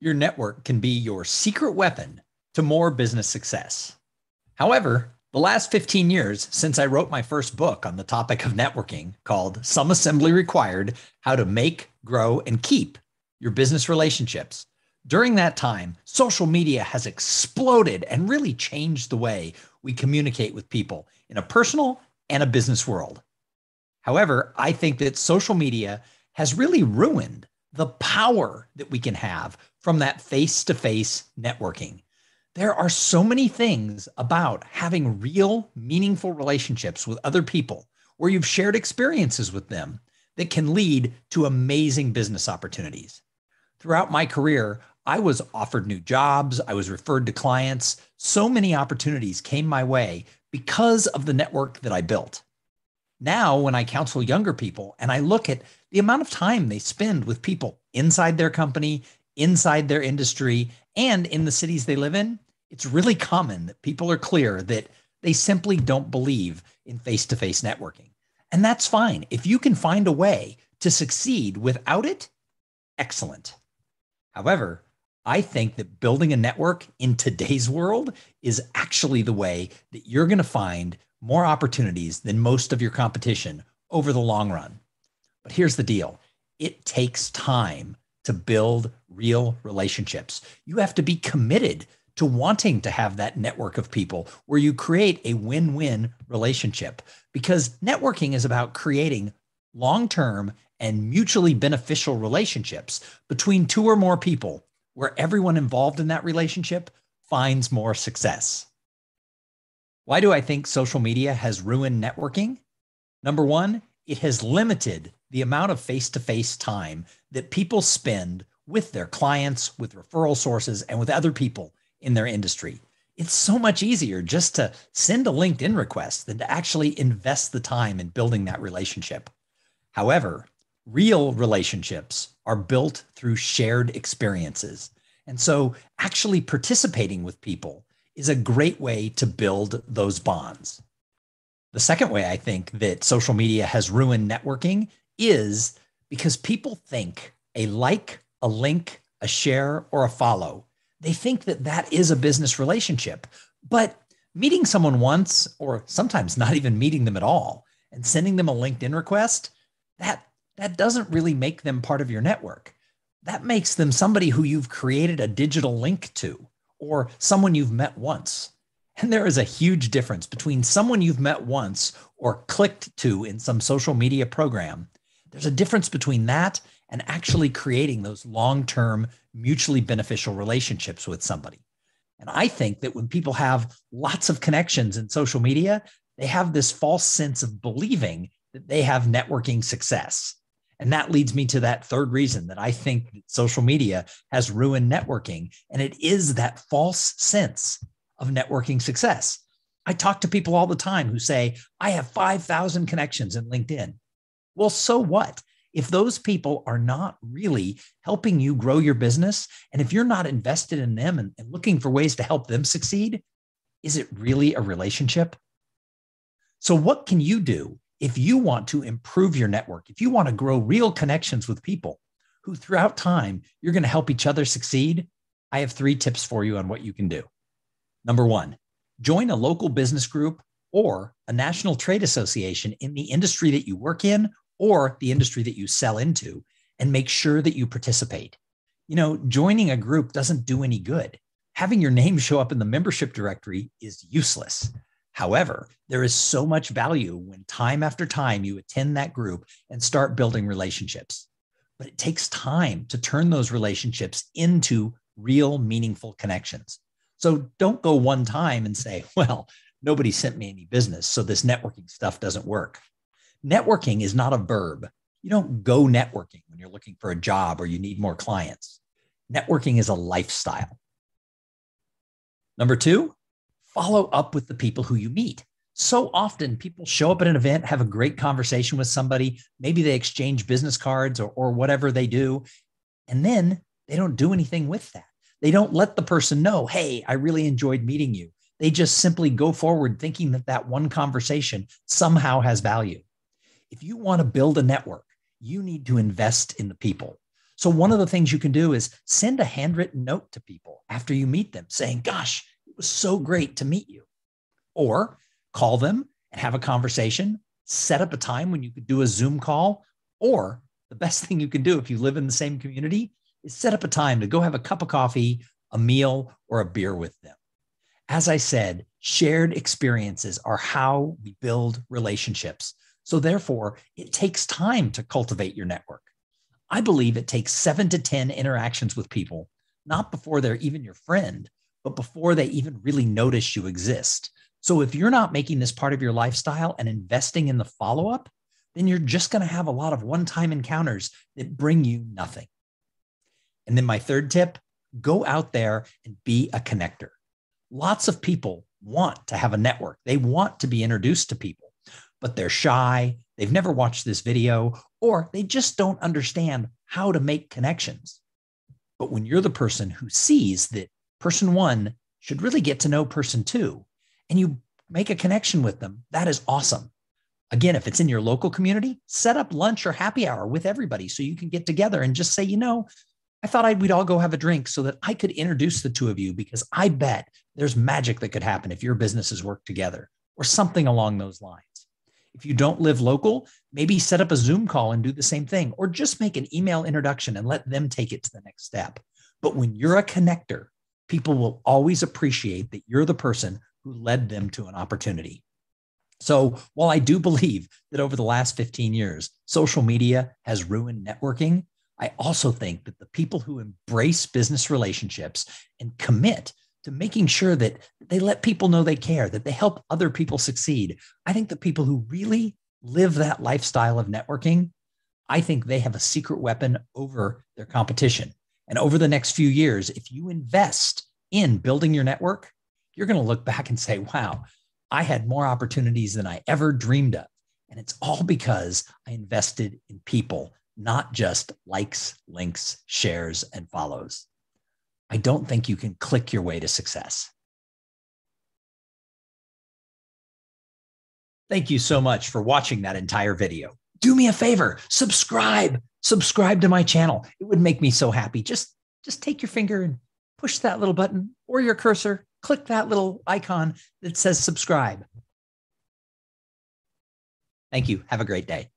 your network can be your secret weapon to more business success. However, the last 15 years since I wrote my first book on the topic of networking called Some Assembly Required How to Make, Grow, and Keep Your Business Relationships. During that time, social media has exploded and really changed the way we communicate with people in a personal and a business world. However, I think that social media has really ruined the power that we can have from that face to face networking. There are so many things about having real, meaningful relationships with other people where you've shared experiences with them that can lead to amazing business opportunities. Throughout my career, I was offered new jobs, I was referred to clients. So many opportunities came my way because of the network that I built. Now, when I counsel younger people and I look at the amount of time they spend with people inside their company, inside their industry, and in the cities they live in, it's really common that people are clear that they simply don't believe in face to face networking. And that's fine. If you can find a way to succeed without it, excellent. However, I think that building a network in today's world is actually the way that you're going to find more opportunities than most of your competition over the long run. But here's the deal it takes time to build real relationships. You have to be committed to wanting to have that network of people where you create a win win relationship because networking is about creating long term and mutually beneficial relationships between two or more people where everyone involved in that relationship finds more success. Why do I think social media has ruined networking? Number one, it has limited the amount of face to face time that people spend with their clients, with referral sources, and with other people in their industry. It's so much easier just to send a LinkedIn request than to actually invest the time in building that relationship. However, real relationships are built through shared experiences. And so, actually participating with people is a great way to build those bonds. The second way I think that social media has ruined networking is because people think a like, a link, a share, or a follow, they think that that is a business relationship. But meeting someone once, or sometimes not even meeting them at all, and sending them a LinkedIn request, that, that doesn't really make them part of your network. That makes them somebody who you've created a digital link to, or someone you've met once. And there is a huge difference between someone you've met once or clicked to in some social media program. There's a difference between that and actually creating those long term, mutually beneficial relationships with somebody. And I think that when people have lots of connections in social media, they have this false sense of believing that they have networking success. And that leads me to that third reason that I think that social media has ruined networking. And it is that false sense of networking success. I talk to people all the time who say, I have 5,000 connections in LinkedIn. Well, so what? If those people are not really helping you grow your business, and if you're not invested in them and, and looking for ways to help them succeed, is it really a relationship? So, what can you do if you want to improve your network, if you want to grow real connections with people who throughout time you're going to help each other succeed? I have three tips for you on what you can do. Number one, join a local business group or a national trade association in the industry that you work in or the industry that you sell into and make sure that you participate. You know, joining a group doesn't do any good. Having your name show up in the membership directory is useless. However, there is so much value when time after time you attend that group and start building relationships. But it takes time to turn those relationships into real meaningful connections. So don't go one time and say, well, nobody sent me any business. So this networking stuff doesn't work. Networking is not a verb. You don't go networking when you're looking for a job or you need more clients. Networking is a lifestyle. Number two, follow up with the people who you meet. So often people show up at an event, have a great conversation with somebody, maybe they exchange business cards or, or whatever they do, and then they don't do anything with that. They don't let the person know, hey, I really enjoyed meeting you. They just simply go forward thinking that that one conversation somehow has value. If you want to build a network, you need to invest in the people. So, one of the things you can do is send a handwritten note to people after you meet them saying, Gosh, it was so great to meet you. Or call them and have a conversation, set up a time when you could do a Zoom call. Or the best thing you can do if you live in the same community is set up a time to go have a cup of coffee, a meal, or a beer with them. As I said, shared experiences are how we build relationships. So, therefore, it takes time to cultivate your network. I believe it takes seven to 10 interactions with people, not before they're even your friend, but before they even really notice you exist. So, if you're not making this part of your lifestyle and investing in the follow up, then you're just going to have a lot of one time encounters that bring you nothing. And then my third tip go out there and be a connector. Lots of people want to have a network, they want to be introduced to people, but they're shy. They've never watched this video, or they just don't understand how to make connections. But when you're the person who sees that person one should really get to know person two and you make a connection with them, that is awesome. Again, if it's in your local community, set up lunch or happy hour with everybody so you can get together and just say, you know, I thought I'd, we'd all go have a drink so that I could introduce the two of you because I bet there's magic that could happen if your businesses work together or something along those lines. If you don't live local, maybe set up a Zoom call and do the same thing, or just make an email introduction and let them take it to the next step. But when you're a connector, people will always appreciate that you're the person who led them to an opportunity. So, while I do believe that over the last 15 years, social media has ruined networking, I also think that the people who embrace business relationships and commit to making sure that they let people know they care, that they help other people succeed, I think the people who really live that lifestyle of networking, I think they have a secret weapon over their competition. And over the next few years, if you invest in building your network, you're going to look back and say, wow, I had more opportunities than I ever dreamed of. And it's all because I invested in people not just likes, links, shares, and follows. I don't think you can click your way to success. Thank you so much for watching that entire video. Do me a favor, subscribe, subscribe to my channel. It would make me so happy. Just just take your finger and push that little button or your cursor, click that little icon that says subscribe. Thank you. Have a great day.